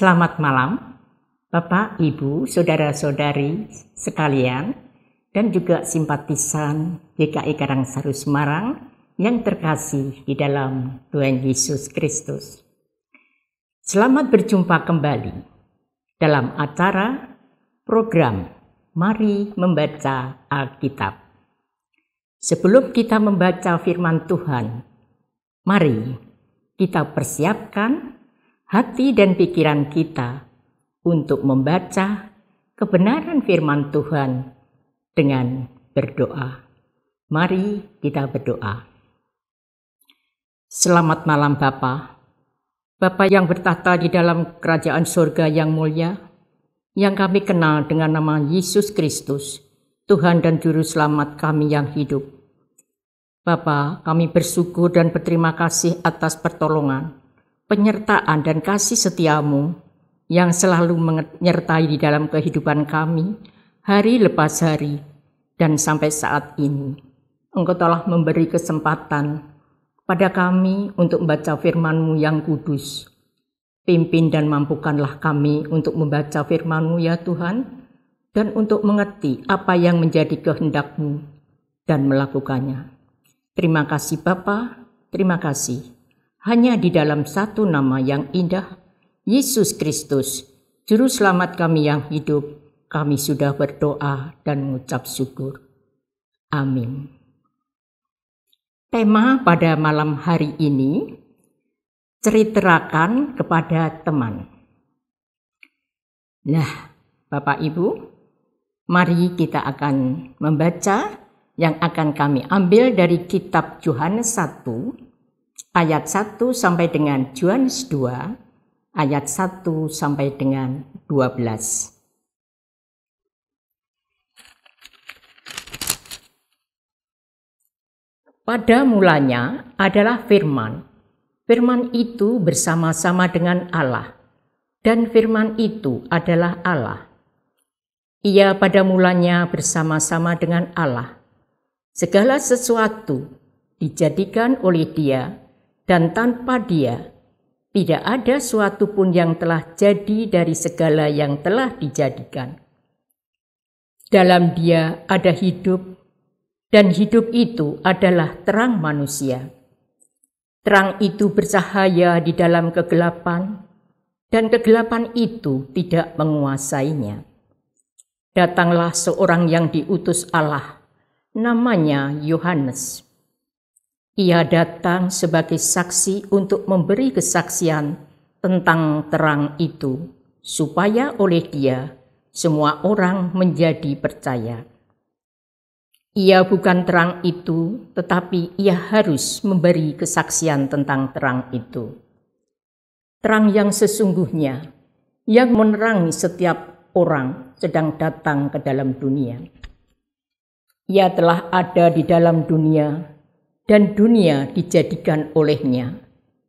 Selamat malam, Bapak, Ibu, saudara-saudari sekalian, dan juga simpatisan GKI e Karangsaru Semarang yang terkasih di dalam Tuhan Yesus Kristus. Selamat berjumpa kembali dalam acara program Mari Membaca Alkitab. Sebelum kita membaca firman Tuhan, mari kita persiapkan hati dan pikiran kita untuk membaca kebenaran firman Tuhan dengan berdoa. Mari kita berdoa. Selamat malam Bapa. Bapa yang bertahta di dalam kerajaan surga yang mulia, yang kami kenal dengan nama Yesus Kristus, Tuhan dan Juru Selamat kami yang hidup. Bapa, kami bersyukur dan berterima kasih atas pertolongan penyertaan dan kasih setiamu yang selalu menyertai di dalam kehidupan kami hari lepas hari dan sampai saat ini. Engkau telah memberi kesempatan pada kami untuk membaca FirmanMu yang kudus. Pimpin dan mampukanlah kami untuk membaca FirmanMu, ya Tuhan, dan untuk mengerti apa yang menjadi kehendakMu dan melakukannya. Terima kasih Bapa, terima kasih hanya di dalam satu nama yang indah, Yesus Kristus, Juru Selamat kami yang hidup, kami sudah berdoa dan mengucap syukur. Amin. Tema pada malam hari ini, ceritakan kepada teman. Nah, Bapak Ibu, mari kita akan membaca yang akan kami ambil dari kitab Yohanes 1 ayat 1 sampai dengan Yohanes 2 ayat 1 sampai dengan 12. Pada mulanya adalah firman. Firman itu bersama-sama dengan Allah dan firman itu adalah Allah. Ia pada mulanya bersama-sama dengan Allah. Segala sesuatu dijadikan oleh Dia, dan tanpa Dia tidak ada suatu pun yang telah jadi dari segala yang telah dijadikan. Dalam Dia ada hidup, dan hidup itu adalah terang manusia. Terang itu bercahaya di dalam kegelapan, dan kegelapan itu tidak menguasainya. Datanglah seorang yang diutus Allah, namanya Yohanes. Ia datang sebagai saksi untuk memberi kesaksian tentang terang itu, supaya oleh Dia semua orang menjadi percaya. Ia bukan terang itu, tetapi ia harus memberi kesaksian tentang terang itu. Terang yang sesungguhnya, yang menerangi setiap orang sedang datang ke dalam dunia. Ia telah ada di dalam dunia dan dunia dijadikan olehnya,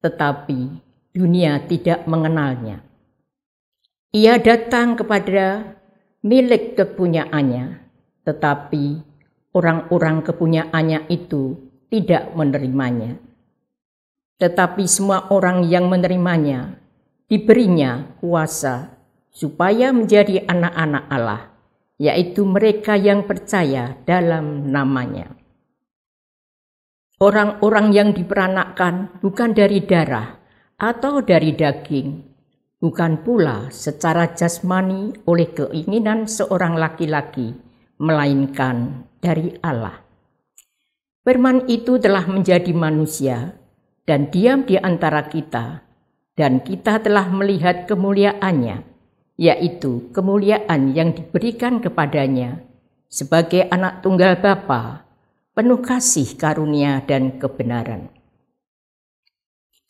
tetapi dunia tidak mengenalnya. Ia datang kepada milik kepunyaannya, tetapi orang-orang kepunyaannya itu tidak menerimanya. Tetapi semua orang yang menerimanya diberinya kuasa supaya menjadi anak-anak Allah, yaitu mereka yang percaya dalam namanya orang-orang yang diperanakkan bukan dari darah atau dari daging, bukan pula secara jasmani oleh keinginan seorang laki-laki, melainkan dari Allah. Firman itu telah menjadi manusia dan diam di antara kita, dan kita telah melihat kemuliaannya, yaitu kemuliaan yang diberikan kepadanya sebagai anak tunggal Bapa penuh kasih karunia dan kebenaran.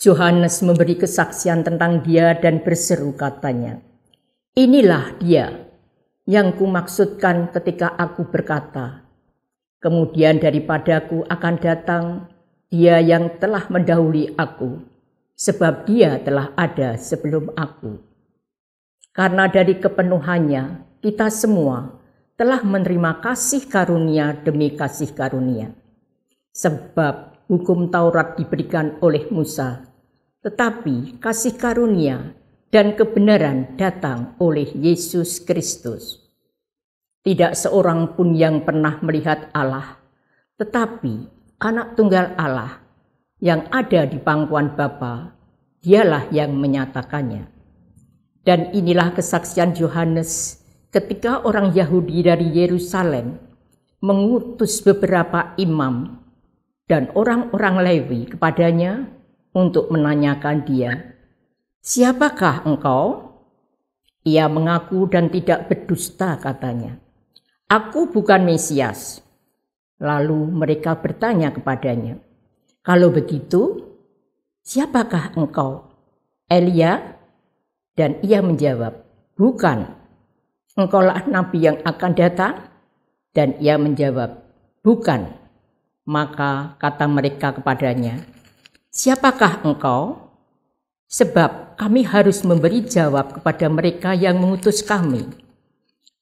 Yohanes memberi kesaksian tentang dia dan berseru katanya, Inilah dia yang kumaksudkan ketika aku berkata, Kemudian daripadaku akan datang dia yang telah mendahului aku, sebab dia telah ada sebelum aku. Karena dari kepenuhannya, kita semua telah menerima kasih karunia demi kasih karunia. Sebab hukum Taurat diberikan oleh Musa, tetapi kasih karunia dan kebenaran datang oleh Yesus Kristus. Tidak seorang pun yang pernah melihat Allah, tetapi anak tunggal Allah yang ada di pangkuan Bapa, dialah yang menyatakannya. Dan inilah kesaksian Yohanes ketika orang Yahudi dari Yerusalem mengutus beberapa imam dan orang-orang Lewi kepadanya untuk menanyakan dia, "Siapakah engkau?" Ia mengaku dan tidak berdusta katanya, "Aku bukan Mesias." Lalu mereka bertanya kepadanya, "Kalau begitu, siapakah engkau?" Elia dan ia menjawab, "Bukan." engkaulah nabi yang akan datang? Dan ia menjawab, bukan. Maka kata mereka kepadanya, siapakah engkau? Sebab kami harus memberi jawab kepada mereka yang mengutus kami.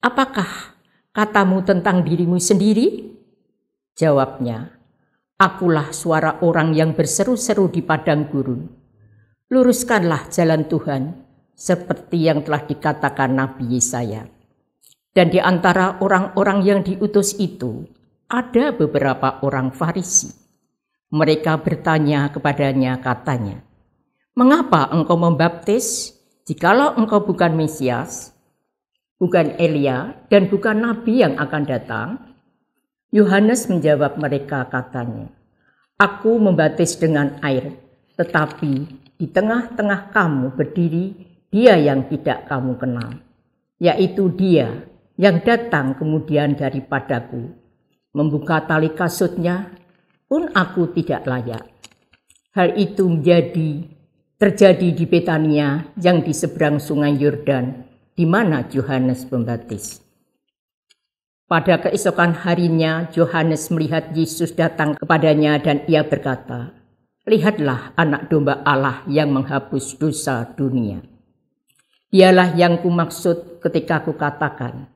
Apakah katamu tentang dirimu sendiri? Jawabnya, akulah suara orang yang berseru-seru di padang gurun. Luruskanlah jalan Tuhan, seperti yang telah dikatakan Nabi Yesaya. Dan di antara orang-orang yang diutus itu, ada beberapa orang Farisi. Mereka bertanya kepadanya, katanya, "Mengapa engkau membaptis jikalau engkau bukan Mesias, bukan Elia, dan bukan nabi yang akan datang?" Yohanes menjawab mereka, katanya, "Aku membaptis dengan air, tetapi di tengah-tengah kamu berdiri Dia yang tidak kamu kenal, yaitu Dia yang datang kemudian daripadaku. Membuka tali kasutnya pun aku tidak layak. Hal itu menjadi terjadi di Betania yang di seberang sungai Yordan, di mana Yohanes Pembaptis. Pada keesokan harinya, Yohanes melihat Yesus datang kepadanya dan ia berkata, Lihatlah anak domba Allah yang menghapus dosa dunia. Dialah yang kumaksud ketika kukatakan,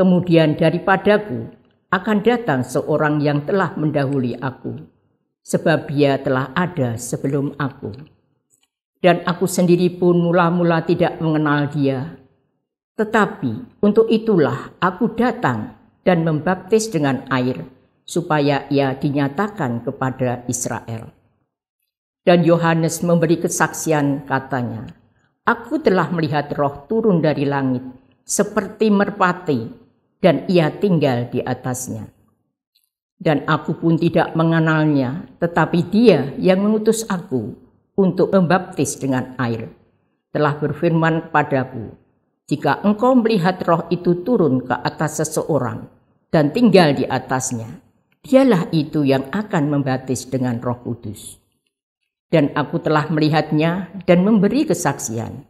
Kemudian daripadaku akan datang seorang yang telah mendahului aku, sebab dia telah ada sebelum aku. Dan aku sendiri pun mula-mula tidak mengenal dia. Tetapi untuk itulah aku datang dan membaptis dengan air, supaya ia dinyatakan kepada Israel. Dan Yohanes memberi kesaksian katanya, Aku telah melihat roh turun dari langit, seperti merpati, dan ia tinggal di atasnya. Dan aku pun tidak mengenalnya, tetapi dia yang mengutus aku untuk membaptis dengan air telah berfirman padaku: jika engkau melihat roh itu turun ke atas seseorang dan tinggal di atasnya, dialah itu yang akan membaptis dengan roh kudus. Dan aku telah melihatnya dan memberi kesaksian.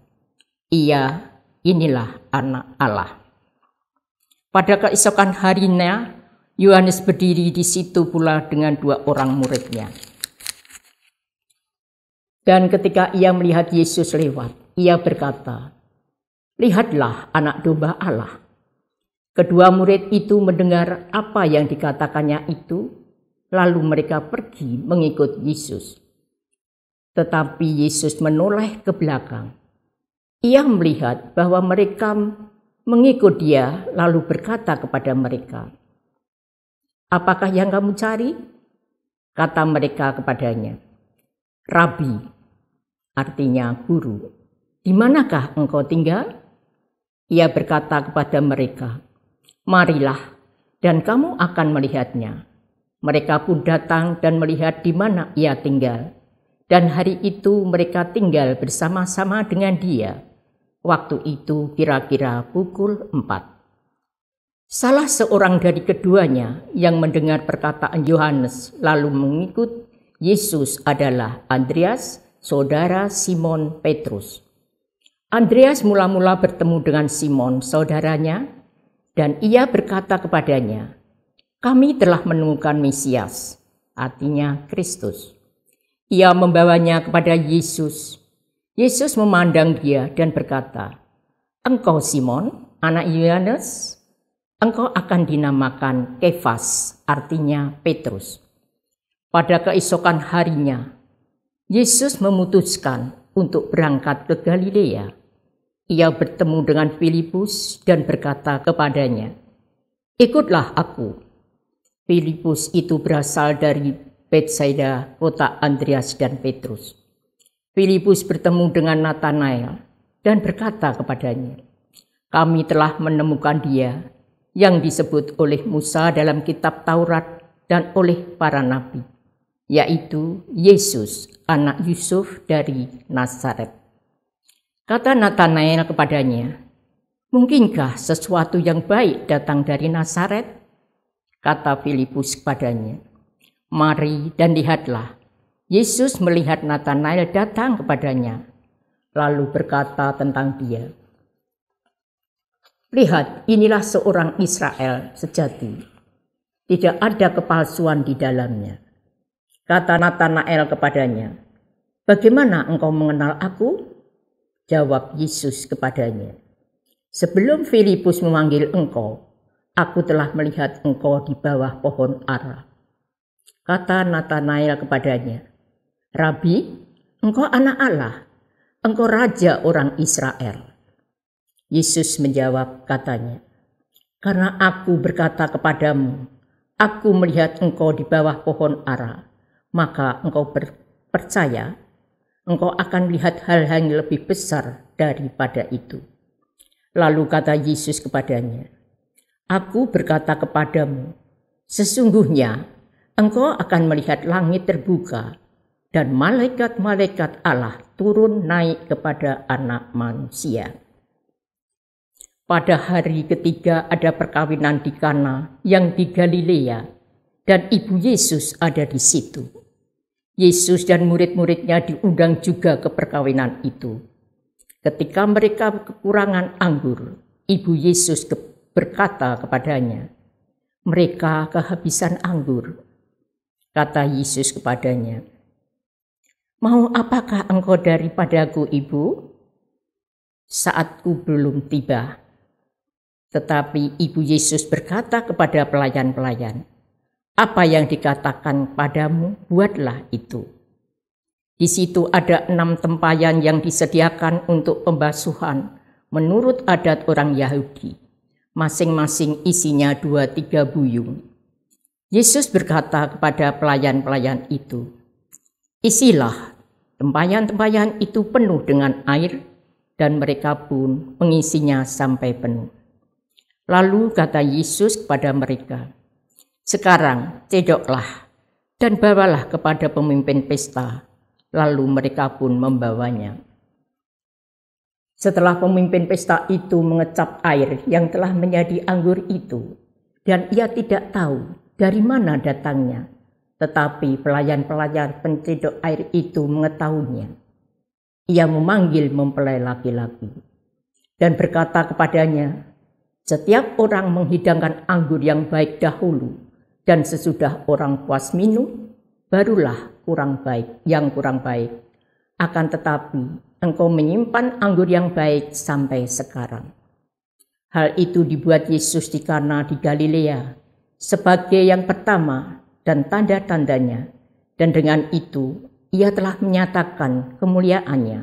Ia inilah anak Allah. Pada keesokan harinya, Yohanes berdiri di situ pula dengan dua orang muridnya. Dan ketika ia melihat Yesus lewat, ia berkata, Lihatlah anak domba Allah. Kedua murid itu mendengar apa yang dikatakannya itu, lalu mereka pergi mengikut Yesus. Tetapi Yesus menoleh ke belakang. Ia melihat bahwa mereka mengikut dia lalu berkata kepada mereka, Apakah yang kamu cari? Kata mereka kepadanya, Rabi, artinya guru, di manakah engkau tinggal? Ia berkata kepada mereka, Marilah, dan kamu akan melihatnya. Mereka pun datang dan melihat di mana ia tinggal. Dan hari itu mereka tinggal bersama-sama dengan dia Waktu itu kira-kira pukul 4. Salah seorang dari keduanya yang mendengar perkataan Yohanes lalu mengikut Yesus adalah Andreas, saudara Simon Petrus. Andreas mula-mula bertemu dengan Simon, saudaranya, dan ia berkata kepadanya, "Kami telah menemukan Mesias, artinya Kristus." Ia membawanya kepada Yesus. Yesus memandang dia dan berkata, Engkau Simon, anak Yohanes, engkau akan dinamakan Kefas, artinya Petrus. Pada keesokan harinya, Yesus memutuskan untuk berangkat ke Galilea. Ia bertemu dengan Filipus dan berkata kepadanya, Ikutlah aku. Filipus itu berasal dari Bethsaida, kota Andreas dan Petrus. Filipus bertemu dengan Nathanael dan berkata kepadanya, "Kami telah menemukan Dia yang disebut oleh Musa dalam kitab Taurat dan oleh para nabi, yaitu Yesus, anak Yusuf dari Nazaret." Kata Nathanael kepadanya, "Mungkinkah sesuatu yang baik datang dari Nazaret?" Kata Filipus kepadanya, "Mari dan lihatlah." Yesus melihat Nathanael datang kepadanya, lalu berkata tentang dia, Lihat, inilah seorang Israel sejati. Tidak ada kepalsuan di dalamnya. Kata Nathanael kepadanya, Bagaimana engkau mengenal aku? Jawab Yesus kepadanya, Sebelum Filipus memanggil engkau, aku telah melihat engkau di bawah pohon ara. Kata Nathanael kepadanya, Rabi, engkau anak Allah, engkau raja orang Israel. Yesus menjawab katanya, Karena aku berkata kepadamu, aku melihat engkau di bawah pohon ara, maka engkau percaya engkau akan melihat hal-hal yang lebih besar daripada itu. Lalu kata Yesus kepadanya, Aku berkata kepadamu, sesungguhnya engkau akan melihat langit terbuka dan malaikat-malaikat Allah turun naik kepada anak manusia. Pada hari ketiga ada perkawinan di Kana yang di Galilea dan ibu Yesus ada di situ. Yesus dan murid-muridnya diundang juga ke perkawinan itu. Ketika mereka kekurangan anggur, ibu Yesus berkata kepadanya, "Mereka kehabisan anggur." Kata Yesus kepadanya, Mau apakah engkau daripadaku, Ibu? Saatku belum tiba. Tetapi Ibu Yesus berkata kepada pelayan-pelayan, "Apa yang dikatakan padamu, buatlah itu." Di situ ada enam tempayan yang disediakan untuk pembasuhan menurut adat orang Yahudi. Masing-masing isinya dua tiga buyung. Yesus berkata kepada pelayan-pelayan itu, Isilah Tempayan-tempayan itu penuh dengan air dan mereka pun mengisinya sampai penuh. Lalu kata Yesus kepada mereka, "Sekarang cedoklah dan bawalah kepada pemimpin pesta." Lalu mereka pun membawanya. Setelah pemimpin pesta itu mengecap air yang telah menjadi anggur itu, dan ia tidak tahu dari mana datangnya, tetapi pelayan-pelayan penciduk air itu mengetahuinya. Ia memanggil mempelai laki-laki dan berkata kepadanya, setiap orang menghidangkan anggur yang baik dahulu dan sesudah orang puas minum, barulah kurang baik yang kurang baik. Akan tetapi, engkau menyimpan anggur yang baik sampai sekarang. Hal itu dibuat Yesus di Kana di Galilea sebagai yang pertama dan tanda-tandanya, dan dengan itu ia telah menyatakan kemuliaannya,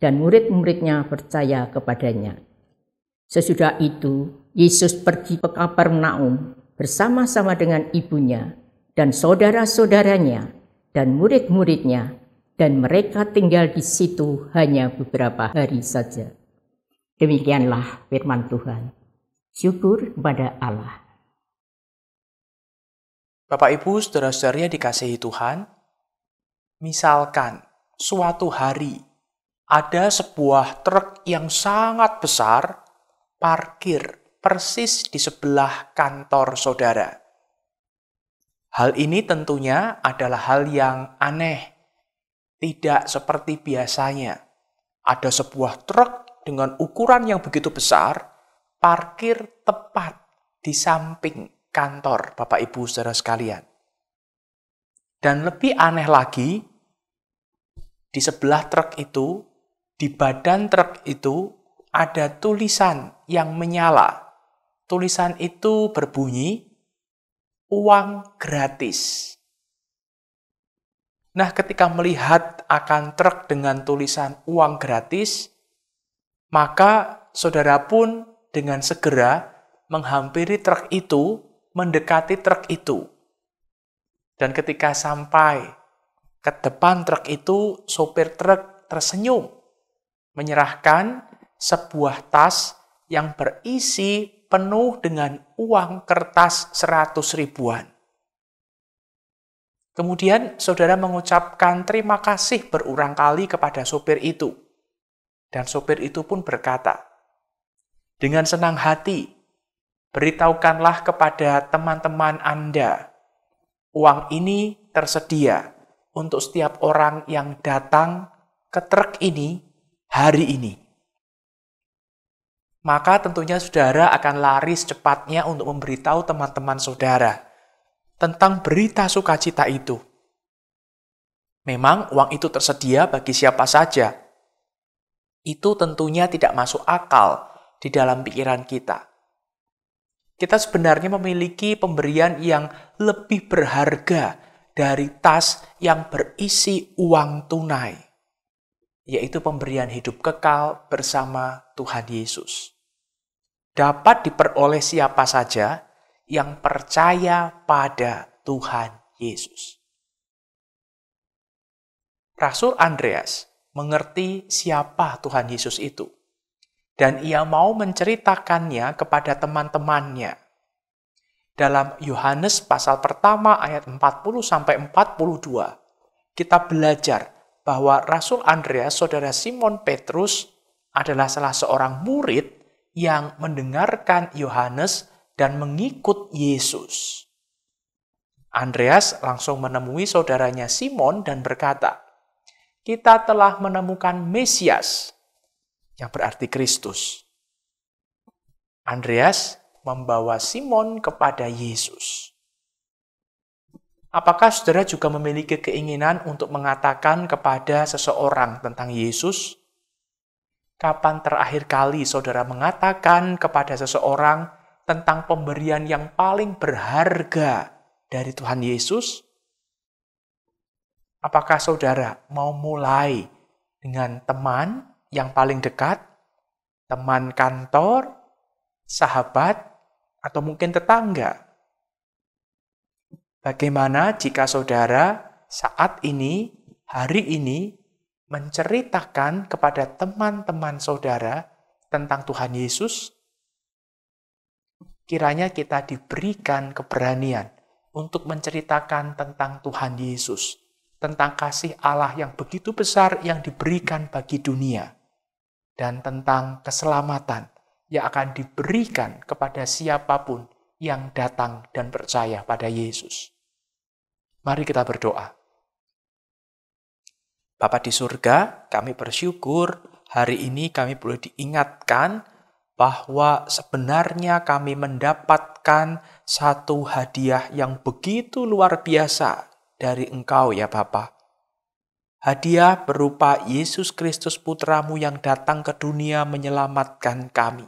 dan murid-muridnya percaya kepadanya. Sesudah itu, Yesus pergi ke Kapernaum bersama-sama dengan ibunya dan saudara-saudaranya dan murid-muridnya, dan mereka tinggal di situ hanya beberapa hari saja. Demikianlah firman Tuhan. Syukur kepada Allah. Bapak Ibu, saudara-saudari yang dikasihi Tuhan, misalkan suatu hari ada sebuah truk yang sangat besar parkir persis di sebelah kantor saudara. Hal ini tentunya adalah hal yang aneh, tidak seperti biasanya. Ada sebuah truk dengan ukuran yang begitu besar parkir tepat di samping kantor, Bapak Ibu saudara sekalian. Dan lebih aneh lagi, di sebelah truk itu, di badan truk itu ada tulisan yang menyala. Tulisan itu berbunyi, uang gratis. Nah, ketika melihat akan truk dengan tulisan uang gratis, maka saudara pun dengan segera menghampiri truk itu mendekati truk itu. Dan ketika sampai ke depan truk itu, sopir truk tersenyum, menyerahkan sebuah tas yang berisi penuh dengan uang kertas seratus ribuan. Kemudian saudara mengucapkan terima kasih berulang kali kepada sopir itu. Dan sopir itu pun berkata, dengan senang hati beritahukanlah kepada teman-teman Anda, uang ini tersedia untuk setiap orang yang datang ke truk ini hari ini. Maka tentunya saudara akan lari secepatnya untuk memberitahu teman-teman saudara tentang berita sukacita itu. Memang uang itu tersedia bagi siapa saja. Itu tentunya tidak masuk akal di dalam pikiran kita. Kita sebenarnya memiliki pemberian yang lebih berharga dari tas yang berisi uang tunai, yaitu pemberian hidup kekal bersama Tuhan Yesus. Dapat diperoleh siapa saja yang percaya pada Tuhan Yesus. Rasul Andreas mengerti siapa Tuhan Yesus itu dan ia mau menceritakannya kepada teman-temannya. Dalam Yohanes pasal pertama ayat 40 sampai 42, kita belajar bahwa Rasul Andreas saudara Simon Petrus adalah salah seorang murid yang mendengarkan Yohanes dan mengikut Yesus. Andreas langsung menemui saudaranya Simon dan berkata, "Kita telah menemukan Mesias." yang berarti Kristus. Andreas membawa Simon kepada Yesus. Apakah saudara juga memiliki keinginan untuk mengatakan kepada seseorang tentang Yesus? Kapan terakhir kali saudara mengatakan kepada seseorang tentang pemberian yang paling berharga dari Tuhan Yesus? Apakah saudara mau mulai dengan teman yang paling dekat, teman kantor, sahabat, atau mungkin tetangga. Bagaimana jika saudara saat ini, hari ini, menceritakan kepada teman-teman saudara tentang Tuhan Yesus? Kiranya kita diberikan keberanian untuk menceritakan tentang Tuhan Yesus, tentang kasih Allah yang begitu besar yang diberikan bagi dunia dan tentang keselamatan yang akan diberikan kepada siapapun yang datang dan percaya pada Yesus. Mari kita berdoa. Bapak di surga, kami bersyukur hari ini kami boleh diingatkan bahwa sebenarnya kami mendapatkan satu hadiah yang begitu luar biasa dari Engkau ya Bapak. Hadiah berupa Yesus Kristus Putramu yang datang ke dunia menyelamatkan kami.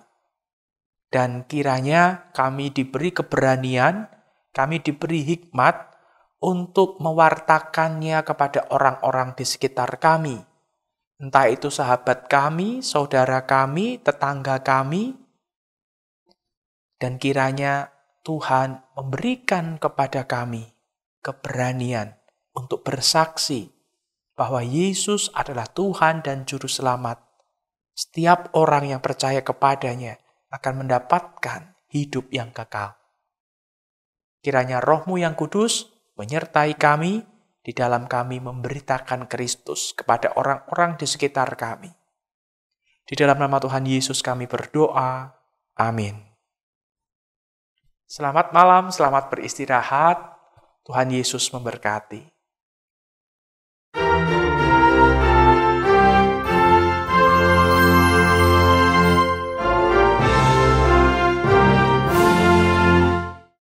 Dan kiranya kami diberi keberanian, kami diberi hikmat untuk mewartakannya kepada orang-orang di sekitar kami. Entah itu sahabat kami, saudara kami, tetangga kami. Dan kiranya Tuhan memberikan kepada kami keberanian untuk bersaksi bahwa Yesus adalah Tuhan dan Juru Selamat. Setiap orang yang percaya kepadanya akan mendapatkan hidup yang kekal. Kiranya rohmu yang kudus menyertai kami di dalam kami memberitakan Kristus kepada orang-orang di sekitar kami. Di dalam nama Tuhan Yesus kami berdoa. Amin. Selamat malam, selamat beristirahat. Tuhan Yesus memberkati.